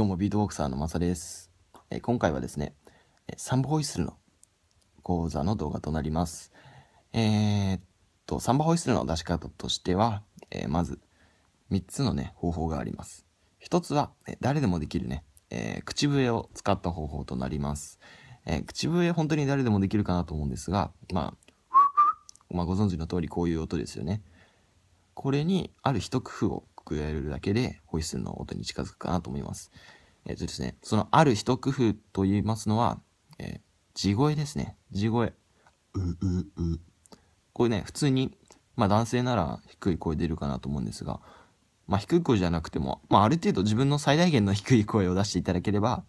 どうもビートボクサーのまさです、えー、今回はですねサンバホイッスルの講座の動画となりますえー、っとサンバホイッスルの出し方としては、えー、まず3つのね方法があります1つは、え誰でもできるね、え口笛を使った方法となります、え口笛本当に誰でもできるかなと思うんですがまあ、まあ、ご存知の通りこういう音ですよねこれにある一工夫をくえるだけでホイッスルの音に近づくかなと思います。えっ、ー、とですね、そのある一工夫と言いますのは、えー、地声ですね。地声。う、う、う。これね、普通に、まあ男性なら低い声出るかなと思うんですが、まあ低い声じゃなくても、まあある程度自分の最大限の低い声を出していただければ、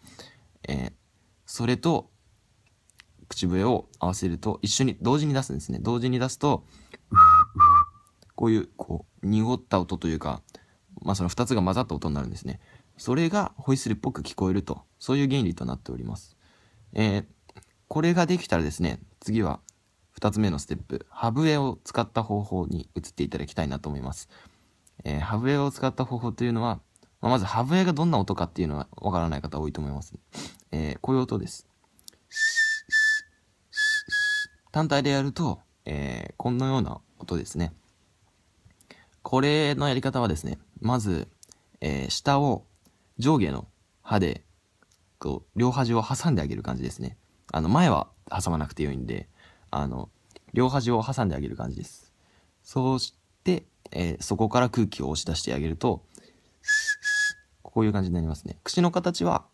えー、それと口笛を合わせると一緒に同時に出すんですね。同時に出すと、こういう、こう、濁った音というか、まあ、その2つが混ざった音になるんですね。それがホイッスルっぽく聞こえると、そういう原理となっております。えー、これができたらですね、次は2つ目のステップ、ハブエを使った方法に移っていただきたいなと思います。えー、ハブエを使った方法というのは、まあ、まずハブエがどんな音かっていうのはわからない方多いと思います。えー、こういう音です。単体でやると、えー、こなような音ですね。これのやり方はですね、まず、えー、下を上下の歯で、こう、両端を挟んであげる感じですね。あの、前は挟まなくてよいんで、あの、両端を挟んであげる感じです。そうして、えー、そこから空気を押し出してあげると、こういう感じになりますね。口の形は、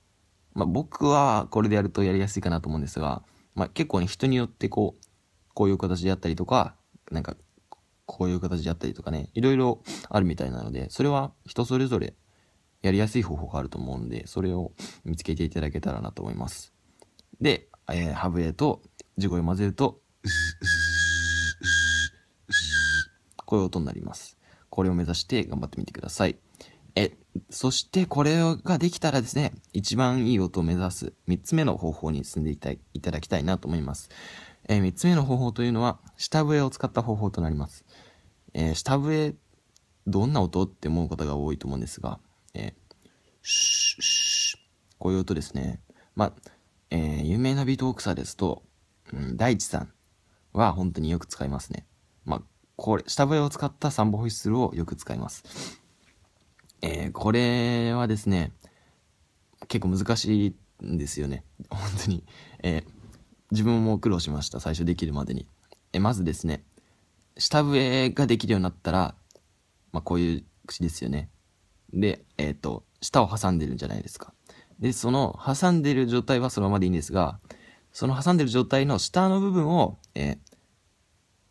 まあ、僕はこれでやるとやりやすいかなと思うんですが、まあ、結構ね、人によってこう、こういう形であったりとか、なんかこういう形であったりとかね、いろいろあるみたいなので、それは人それぞれやりやすい方法があると思うんで、それを見つけていただけたらなと思います。で、えー、ハブレと地声混ぜると、こういう音になります。これを目指して頑張ってみてください。え、そしてこれができたらですね、一番いい音を目指す3つ目の方法に進んでいただきたいなと思います。えー、3つ目の方法というのは、下笛を使った方法となります。えー、下笛、どんな音って思う方が多いと思うんですが、えー、シュッシュッこういう音ですね。まあ、えー、有名なビートボクサーですと、うん、大地さんは本当によく使いますね。まあ、これ、下笛を使ったサンボホイッスルをよく使います。えー、これはですね、結構難しいんですよね。本当に。えー自分も苦労しました最初できるまでにえまずですね下笛ができるようになったら、まあ、こういう口ですよねでえっ、ー、と舌を挟んでるんじゃないですかでその挟んでる状態はそのままでいいんですがその挟んでる状態の下の部分を、えー、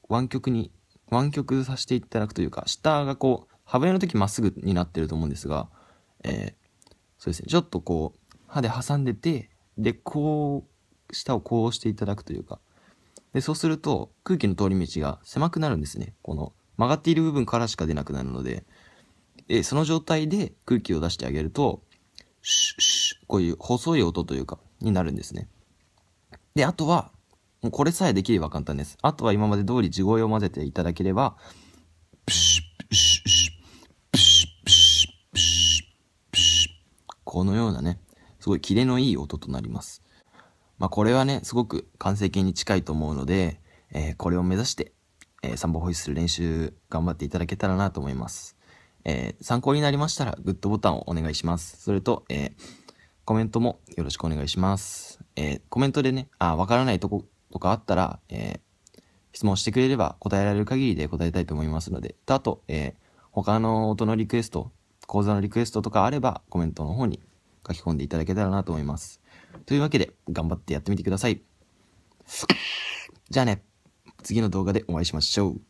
湾曲に湾曲させていただくというか下がこう歯笛の時まっすぐになってると思うんですが、えー、そうですねちょっとこう歯で挟んでてでこう下をこうしていただくというか。で、そうすると空気の通り道が狭くなるんですね。この曲がっている部分からしか出なくなるので。で、その状態で空気を出してあげると、シュッシュッ、こういう細い音というか、になるんですね。で、あとは、もうこれさえできれば簡単です。あとは今まで通り地声を混ぜていただければ、プシュプシュプシプシプシプシこのようなね、すごいキレのいい音となります。まあ、これはね、すごく完成形に近いと思うので、えー、これを目指して、えー、サンバホイッスル練習頑張っていただけたらなと思います。えー、参考になりましたら、グッドボタンをお願いします。それと、えー、コメントもよろしくお願いします。えー、コメントでね、あ、わからないとことかあったら、え質問してくれれば答えられる限りで答えたいと思いますので、とあと、え他の音のリクエスト、講座のリクエストとかあればコメントの方に書き込んでいただけたらなと思います。というわけで、頑張ってやってみてください。じゃあね、次の動画でお会いしましょう。